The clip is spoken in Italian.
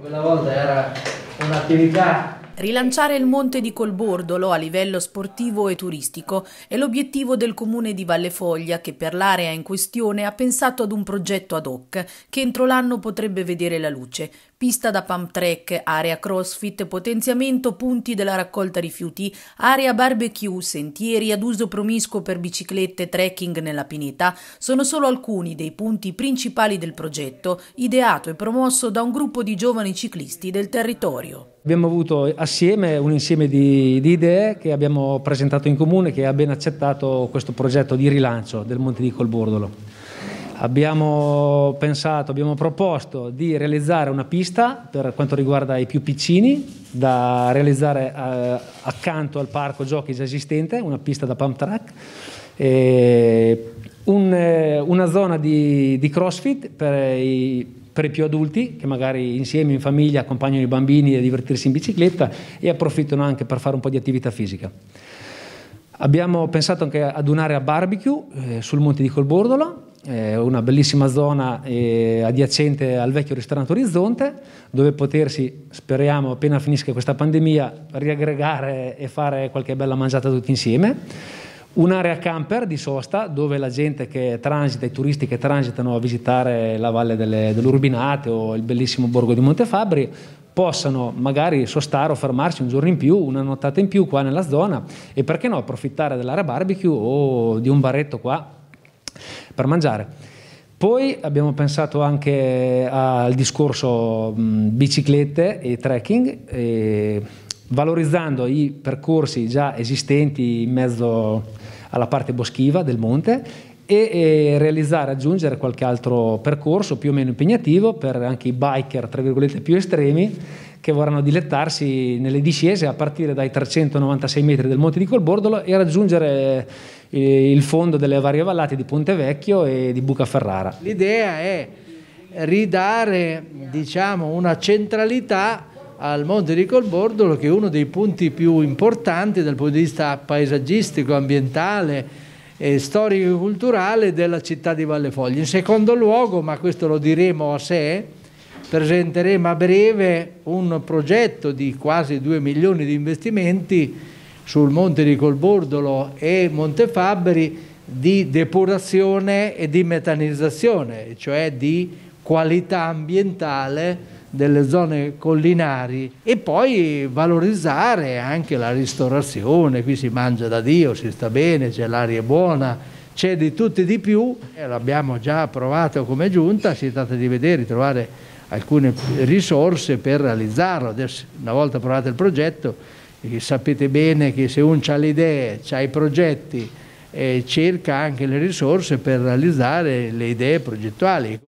Quella volta era un'attività Rilanciare il monte di Colbordolo a livello sportivo e turistico è l'obiettivo del comune di Valle Foglia che per l'area in questione ha pensato ad un progetto ad hoc che entro l'anno potrebbe vedere la luce pista da pump track, area crossfit, potenziamento punti della raccolta rifiuti, area barbecue, sentieri ad uso promiscuo per biciclette, trekking nella pineta, sono solo alcuni dei punti principali del progetto, ideato e promosso da un gruppo di giovani ciclisti del territorio. Abbiamo avuto assieme un insieme di, di, idee che abbiamo presentato in comune che ha ben accettato questo progetto di rilancio del Monte di Colbordolo. Abbiamo pensato, abbiamo proposto di realizzare una pista per quanto riguarda i più piccini da realizzare eh, accanto al parco giochi già esistente, una pista da pump track, un, eh, una zona di, di crossfit per i, per i più adulti che magari insieme in famiglia accompagnano i bambini a divertirsi in bicicletta e approfittano anche per fare un po' di attività fisica. Abbiamo pensato anche ad un'area barbecue eh, sul monte di Colbordola eh, una bellissima zona eh, adiacente al vecchio ristorante Orizzonte, dove potersi, speriamo appena finisca questa pandemia, riaggregare e fare qualche bella mangiata tutti insieme. Un'area camper di sosta dove la gente che transita, i turisti che transitano a visitare la valle delle, dell'Urbinate o il bellissimo borgo di Montefabbri possano magari sostare o fermarsi un giorno in più, una nottata in più qua nella zona e perché no approfittare dell'area barbecue o di un barretto qua per mangiare. Poi abbiamo pensato anche eh, al discorso mh, biciclette e trekking, e valorizzando i percorsi già esistenti in mezzo alla parte boschiva del monte e, e realizzare, aggiungere qualche altro percorso più o meno impegnativo per anche i biker, tra virgolette, più estremi che vorranno dilettarsi nelle discese a partire dai 396 metri del Monte di Colbordolo e raggiungere eh, il fondo delle varie vallate di Ponte Vecchio e di Buca Ferrara. L'idea è ridare diciamo, una centralità al Monte di Colbordolo che è uno dei punti più importanti dal punto di vista paesaggistico, ambientale e storico-culturale della città di Valle Foglia. In secondo luogo, ma questo lo diremo a sé, presenteremo a breve un progetto di quasi 2 milioni di investimenti sul Monte di Colbordolo e Fabbri di depurazione e di metanizzazione, cioè di qualità ambientale delle zone collinari e poi valorizzare anche la ristorazione, qui si mangia da Dio, si sta bene, c'è l'aria buona, c'è di tutti di più, eh, l'abbiamo già approvato come giunta, si tratta di vedere, di trovare alcune risorse per realizzarlo, adesso una volta approvato il progetto perché sapete bene che se uno ha le idee, ha i progetti, eh, cerca anche le risorse per realizzare le idee progettuali.